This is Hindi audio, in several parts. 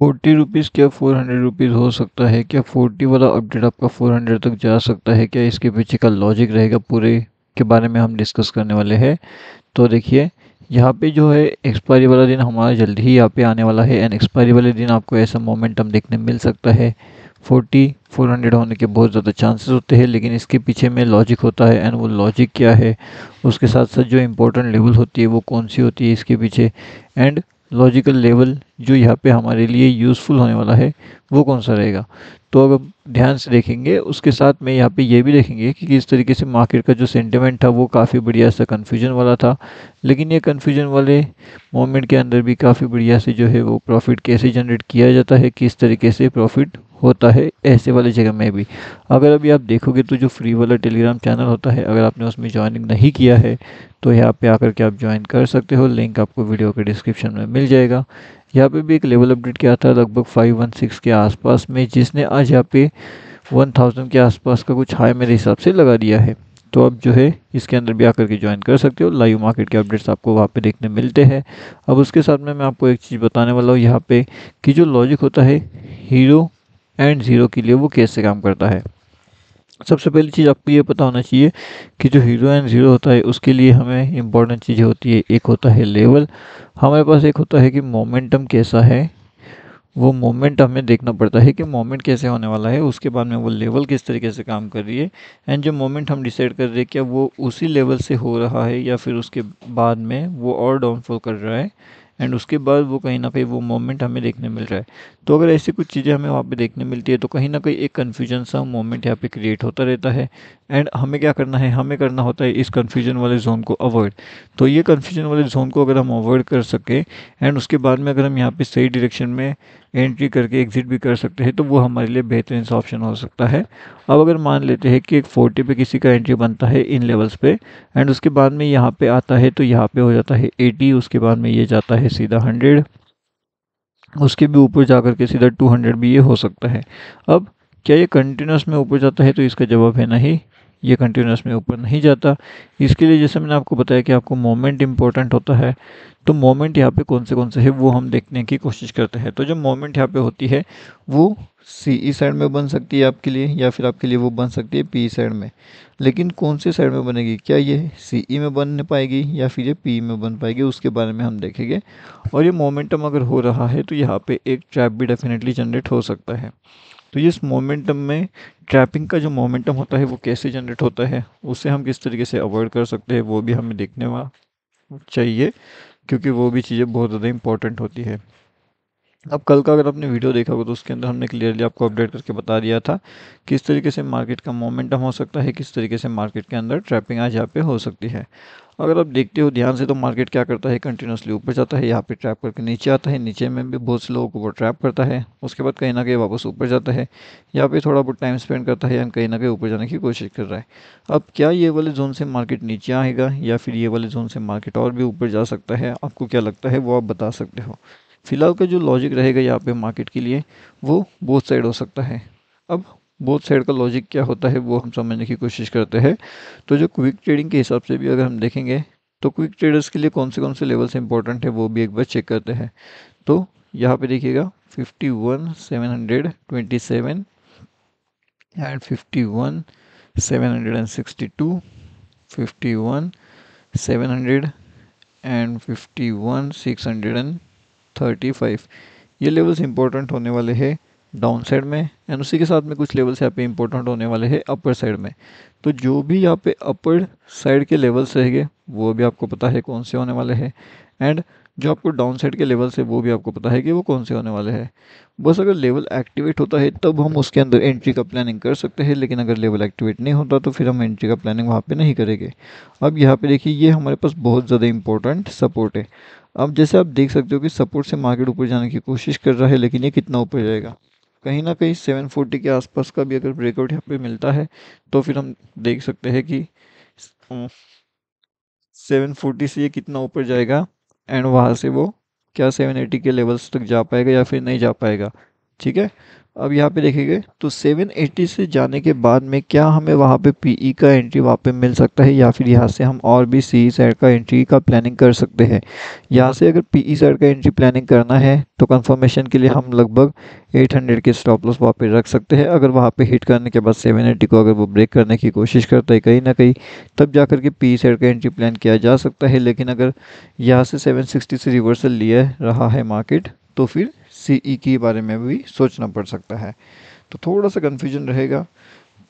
फोर्टी रुपीज़ क्या फोर हंड्रेड रुपीज़ हो सकता है क्या फोर्टी वाला अपडेट आपका फोर हंड्रेड तक जा सकता है क्या इसके पीछे का लॉजिक रहेगा पूरे के बारे में हम डिस्कस करने वाले हैं तो देखिए यहाँ पे जो है एक्सपायरी वाला दिन हमारा जल्दी ही यहाँ पे आने वाला है एंड एक्सपायरी वाले दिन आपको ऐसा मोमेंटम देखने मिल सकता है फोर्टी फोर हंड्रेड होने के बहुत ज़्यादा चांसेस होते हैं लेकिन इसके पीछे में लॉजिक होता है एंड वो लॉजिक क्या है उसके साथ साथ जो इम्पोर्टेंट लेवल होती है वो कौन सी होती है इसके पीछे एंड लॉजिकल लेवल जो यहाँ पे हमारे लिए यूज़फुल होने वाला है वो कौन सा रहेगा तो अगर ध्यान से देखेंगे उसके साथ में यहाँ पे ये भी देखेंगे कि किस तरीके से मार्केट का जो सेंटिमेंट था वो काफ़ी बढ़िया सा कन्फ्यूजन वाला था लेकिन ये कन्फ्यूजन वाले मोमेंट के अंदर भी काफ़ी बढ़िया से जो है वो प्रॉफिट कैसे जनरेट किया जाता है किस तरीके से प्रॉफिट होता है ऐसे वाले जगह में भी अगर अभी आप देखोगे तो जो फ्री वाला टेलीग्राम चैनल होता है अगर आपने उसमें ज्वाइनिंग नहीं किया है तो यहाँ पे आकर के आप ज्वाइन कर सकते हो लिंक आपको वीडियो के डिस्क्रिप्शन में मिल जाएगा यहाँ पे भी एक लेवल अपडेट किया था लगभग 516 के आसपास में जिसने आज यहाँ पे 1000 के आसपास का कुछ हाई मेरे हिसाब से लगा दिया है तो आप जो है इसके अंदर भी आकर के ज्वाइन कर सकते हो लाइव मार्केट के अपडेट्स आपको वहाँ पे देखने मिलते हैं अब उसके साथ में मैं आपको एक चीज़ बताने वाला हूँ यहाँ पे कि जो लॉजिक होता है हीरो एंड ज़ीरो के लिए वो कैसे काम करता है सबसे पहली चीज़ आपको ये पता होना चाहिए कि जो हीरो एंड ज़ीरो होता है उसके लिए हमें इम्पोर्टेंट चीज़ें होती है एक होता है लेवल हमारे पास एक होता है कि मोमेंटम कैसा है वो मोमेंट हमें देखना पड़ता है कि मोमेंट कैसे होने वाला है उसके बाद में वो लेवल किस तरीके से काम कर रही है एंड जो मोमेंट हम डिसाइड कर रहे हैं क्या वो उसी लेवल से हो रहा है या फिर उसके बाद में वो और डाउनफॉल कर रहा है एंड उसके बाद वो कहीं ना कहीं वो मोमेंट हमें देखने मिल रहा है तो अगर ऐसी कुछ चीज़ें हमें वहाँ पे देखने मिलती है तो कहीं ना कहीं एक कन्फ्यूजन सा मोमेंट यहाँ पे क्रिएट होता रहता है एंड हमें क्या करना है हमें करना होता है इस कन्फ्यूजन वाले जोन को अवॉइड तो ये कन्फ्यूजन वाले जोन को अगर हम अवॉइड कर सकें एंड उसके बाद में अगर हम यहाँ पर सही डिरेक्शन में एंट्री करके एग्ज़िट भी कर सकते हैं तो वो हमारे लिए बेहतरीन सा ऑप्शन हो सकता है अब अगर मान लेते हैं कि एक फोर्टी पे किसी का एंट्री बनता है इन लेवल्स पे एंड उसके बाद में यहाँ पे आता है तो यहाँ पे हो जाता है एटी उसके बाद में ये जाता है सीधा हंड्रेड उसके भी ऊपर जा के सीधा टू हंड्रेड भी ये हो सकता है अब क्या ये कंटिन्यूस में ऊपर जाता है तो इसका जवाब है नहीं ये कंटिन्यूस में ऊपर नहीं जाता इसके लिए जैसे मैंने आपको बताया कि आपको मोमेंट इम्पोर्टेंट होता है तो मोमेंट यहाँ पे कौन से कौन से है वो हम देखने की कोशिश करते हैं तो जो मोमेंट यहाँ पे होती है वो सी ई साइड में बन सकती है आपके लिए या फिर आपके लिए वो बन सकती है पी ई साइड में लेकिन कौन से साइड में बनेगी क्या ये सी ई e में बन पाएगी या फिर ये पी में बन पाएगी उसके बारे में हम देखेंगे और ये मोमेंटम अगर हो रहा है तो यहाँ पर एक ट्रैप भी डेफिनेटली जनरेट हो सकता है तो इस मोमेंटम में ट्रैपिंग का जो मोमेंटम होता है वो कैसे जनरेट होता है उसे हम किस तरीके से अवॉइड कर सकते हैं वो भी हमें देखने चाहिए क्योंकि वो भी चीज़ें बहुत ज़्यादा इम्पोर्टेंट होती है अब कल का अगर आपने वीडियो देखा होगा तो उसके अंदर हमने क्लियरली आपको अपडेट करके बता दिया था किस तरीके से मार्केट का मोमेंटम हो सकता है किस तरीके से मार्केट के अंदर ट्रैपिंग आज यहाँ पे हो सकती है अगर आप देखते हो ध्यान से तो मार्केट क्या करता है कंटिन्यूसली ऊपर जाता है यहाँ पे ट्रैप करके नीचे आता है नीचे में भी बहुत से लोगों को वो ट्रैप करता है उसके बाद कहीं ना कहीं वापस ऊपर जाता है यहाँ पे थोड़ा बहुत टाइम स्पेंड करता है या कहीं ना कहीं ऊपर जाने की कोशिश कर रहा है अब क्या ये वाले जोन से मार्केट नीचे आएगा या फिर ये वाले जोन से मार्केट और भी ऊपर जा सकता है आपको क्या लगता है वो आप बता सकते हो फ़िलहाल का जो लॉजिक रहेगा यहाँ पे मार्केट के लिए वो बोथ साइड हो सकता है अब बोथ साइड का लॉजिक क्या होता है वो हम समझने की कोशिश करते हैं तो जो क्विक ट्रेडिंग के हिसाब से भी अगर हम देखेंगे तो क्विक ट्रेडर्स के लिए कौन से कौन से लेवल्स इंपॉर्टेंट है वो भी एक बार चेक करते हैं तो यहाँ पे देखिएगा fifty one seven hundred twenty seven and fifty one seven hundred and sixty two fifty one seven hundred and fifty one six hundred and thirty five ये लेवल्स इंपॉर्टेंट होने वाले हैं डाउन साइड में एंड उसी के साथ में कुछ लेवल्स यहाँ पे इंपॉर्टेंट होने वाले हैं अपर साइड में तो जो भी यहाँ पे अपर साइड के लेवल्स रहेंगे वो भी आपको पता है कौन से होने वाले हैं एंड जो आपको डाउन साइड के लेवल से वो भी आपको पता है कि वो कौन से होने वाले हैं बस अगर लेवल एक्टिवेट होता है तब हम उसके अंदर एंट्री का प्लानिंग कर सकते हैं लेकिन अगर लेवल एक्टिवेट नहीं होता तो फिर हम एंट्री का प्लानिंग वहाँ पे नहीं करेंगे अब यहाँ पे देखिए ये हमारे पास बहुत ज़्यादा इंपॉर्टेंट सपोर्ट है अब जैसे आप देख सकते हो कि सपोर्ट से मार्केट ऊपर जाने की कोशिश कर रहा है लेकिन ये कितना ऊपर जाएगा कहीं ना कहीं सेवन के आसपास का भी अगर ब्रेकआउट यहाँ पर मिलता है तो फिर हम देख सकते हैं कि सेवन हम्म, से ये कितना ऊपर जाएगा एंड वहाँ से वो क्या सेवन एटी के लेवल्स तक जा पाएगा या फिर नहीं जा पाएगा ठीक है अब यहाँ पे देखेंगे तो 780 से जाने के बाद में क्या हमें वहाँ पे पीई e का एंट्री वहाँ पे मिल सकता है या फिर यहाँ से हम और भी सी साइड e का एंट्री का प्लानिंग कर सकते हैं यहाँ से अगर पीई साइड e का एंट्री प्लानिंग करना है तो कंफर्मेशन के लिए हम लगभग 800 के स्टॉप लॉस वहाँ पे रख सकते हैं अगर वहाँ पे हिट करने के बाद सेवन को अगर वो ब्रेक करने की कोशिश करता है कहीं ना कहीं तब जा के पी साइड का एंट्री प्लान किया जा सकता है लेकिन अगर यहाँ से सेवन से रिवर्सल लिया रहा है मार्केट तो फिर ई e के बारे में भी सोचना पड़ सकता है तो थोड़ा सा कन्फ्यूजन रहेगा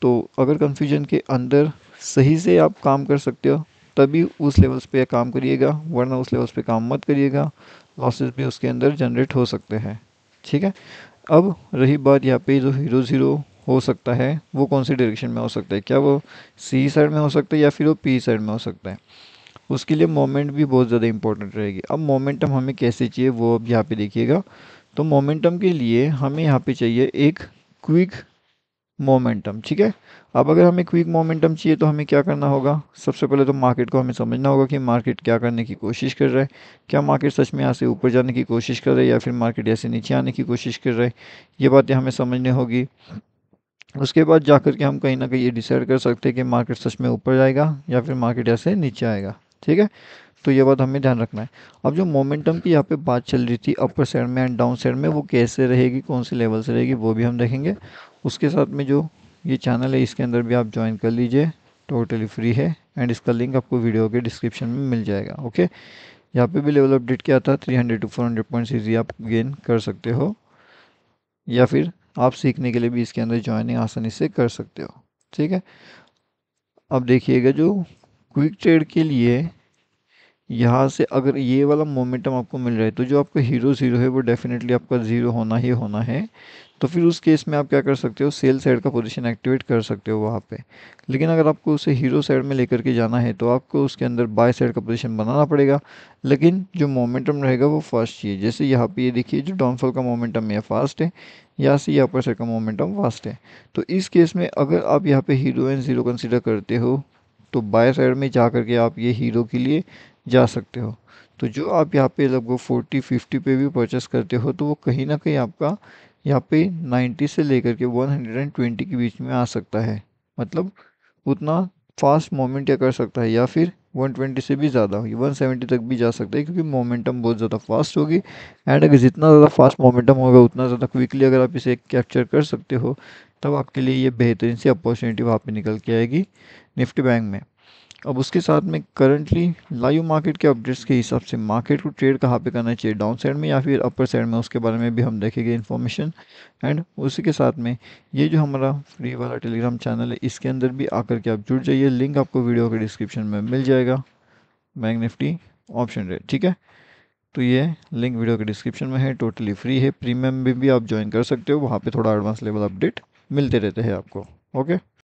तो अगर कन्फ्यूजन के अंदर सही से आप काम कर सकते हो तभी उस लेवल्स पे काम करिएगा वरना उस लेवल्स पे काम मत करिएगा लॉसेस भी उसके अंदर जनरेट हो सकते हैं ठीक है अब रही बात यहाँ पे जो हीरो ज़ीरो हो सकता है वो कौन सी डायरेक्शन में हो सकता है क्या वो सी साइड में हो सकता है या फिर वो पी साइड में हो सकता है उसके लिए मोमेंट भी बहुत ज़्यादा इंपॉर्टेंट रहेगी अब मोमेंटम हमें कैसे चाहिए वो अब यहाँ पे देखिएगा तो मोमेंटम के लिए हमें यहाँ पे चाहिए एक क्विक मोमेंटम ठीक है अब अगर हमें क्विक मोमेंटम चाहिए तो हमें क्या करना होगा सबसे पहले तो मार्केट को हमें समझना होगा कि मार्केट क्या करने की कोशिश कर रहा है क्या मार्केट सच में यहाँ से ऊपर जाने की कोशिश कर रहा है या फिर मार्केट ऐसे नीचे आने की कोशिश कर रहा है ये बातें हमें समझनी होगी उसके बाद जाकर के हम कहीं ना कहीं ये डिसाइड कर सकते हैं कि मार्केट सच में ऊपर जाएगा या फिर मार्केट ऐसे नीचे आएगा ठीक है तो ये बात हमें ध्यान रखना है अब जो मोमेंटम की यहाँ पे बात चल रही थी अपर साइड में एंड डाउन साइड में वो कैसे रहेगी कौन सी लेवल से रहेगी वो भी हम देखेंगे उसके साथ में जो ये चैनल है इसके अंदर भी आप ज्वाइन कर लीजिए टोटली फ्री है एंड इसका लिंक आपको वीडियो के डिस्क्रिप्शन में मिल जाएगा ओके यहाँ पर भी लेवल अपडेट किया था three two four points easy आप गेन कर सकते हो या फिर आप सीखने के लिए भी इसके अंदर ज्वाइनिंग आसानी से कर सकते हो ठीक है अब देखिएगा जो क्विक ट्रेड के लिए यहाँ से अगर ये वाला मोमेंटम आपको मिल रहा है तो जो आपका हीरो ज़ीरो है वो डेफिनेटली आपका ज़ीरो होना ही होना है तो फिर उस केस में आप क्या कर सकते हो सेल साइड का पोजीशन एक्टिवेट कर सकते हो वहाँ पे लेकिन अगर आपको उसे हीरो साइड में लेकर के जाना है तो आपको उसके अंदर बाय साइड का पोजीशन बनाना पड़ेगा लेकिन जो मोमेंटम रहेगा वो फास्ट चाहिए जैसे यहाँ पे ये देखिए जो डाउनफॉल का मोमेंटम यह फास्ट है यहाँ से ये पर साइड का मोमेंटम फास्ट है तो इस केस में अगर आप यहाँ पर हीरो एंड ज़ीरो कंसिडर करते हो तो बाय साइड में जा करके आप ये हीरो के लिए जा सकते हो तो जो आप यहाँ पे लगभग फोर्टी फिफ्टी पे भी परचेस करते हो तो वो कहीं ना कहीं आपका यहाँ पे नाइन्टी से लेकर के वन हंड्रेड एंड ट्वेंटी के बीच में आ सकता है मतलब उतना फास्ट मोमेंट या कर सकता है या फिर वन ट्वेंटी से भी ज़्यादा होगी वन सेवेंटी तक भी जा सकता है क्योंकि मोमेंटम बहुत ज़्यादा फास्ट होगी एंड अगर जितना ज़्यादा फास्ट मोमेंटम होगा उतना ज़्यादा क्विकली अगर आप इसे कैप्चर कर सकते हो तब आपके लिए ये बेहतरीन सी अपॉर्चुनिटी वहाँ पर निकल के आएगी निफ्टी बैंक में अब उसके साथ में करंटली लाइव मार्केट के अपडेट्स के हिसाब से मार्केट को ट्रेड कहाँ पे करना चाहिए डाउन साइड में या फिर अपर साइड में उसके बारे में भी हम देखेंगे इन्फॉर्मेशन एंड उसी के साथ में ये जो हमारा फ्री वाला टेलीग्राम चैनल है इसके अंदर भी आकर के आप जुड़ जाइए लिंक आपको वीडियो के डिस्क्रिप्शन में मिल जाएगा बैंक निफ्टी ऑप्शन रेट ठीक है तो ये लिंक वीडियो के डिस्क्रिप्शन में है टोटली फ्री है प्रीमियम में भी, भी आप ज्वाइन कर सकते हो वहाँ पर थोड़ा एडवांस लेवल अपडेट मिलते रहते हैं आपको ओके